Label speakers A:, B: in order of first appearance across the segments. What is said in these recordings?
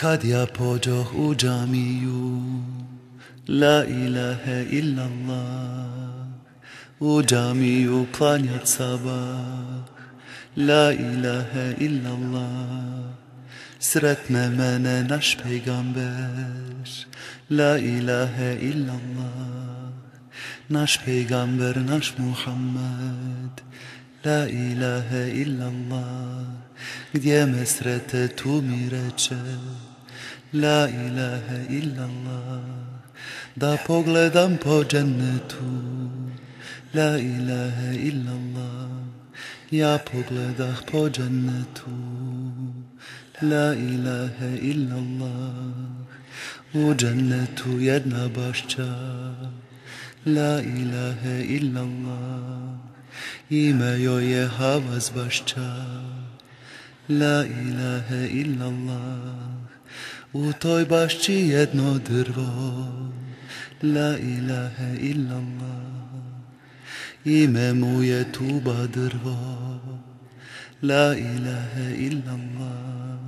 A: kad ja pođoh u La ilahe illallah U džamiju klanjat sabah La ilahe illallah Sretne mene naš peygamber La ilahe illallah Naš peygamber naš Muhammed La ilahe illallah Gdje me srete tu mi reče La ilaha illa Allah Da pogledam po džennetu La ilaha illa Allah Ja pogledah po džennetu La ilaha illa Allah U džennetu jedna bašća La ilaha illa Allah Ime joj je Havaz bašća La ilaha illa Allah U toj bašči jedno drvo La ilaha illa Allah Ime mu je tuba drvo La ilaha illa Allah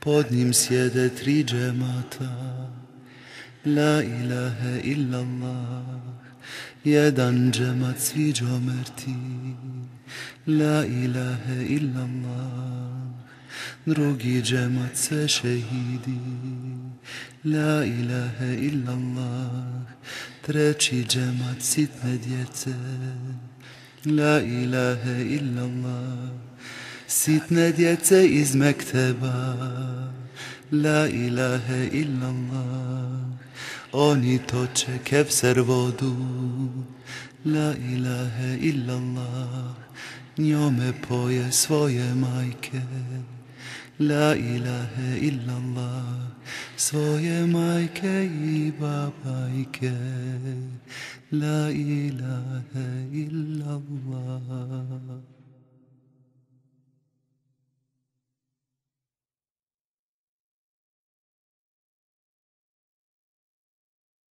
A: Pod njim sjede tri džemata La ilaha illa Allah Jedan džemat sviđo mrti La ilaha illa Allah drugi džemat se šehidi, la ilahe illallah, treći džemat sitne djece, la ilahe illallah, sitne djece iz mekteba, la ilahe illallah, oni toče kevser vodu, la ilahe illallah, njome poje svoje majke, la ilahe illallah, لا ilahe illallah Svoje majke i babajke La ilahe illallah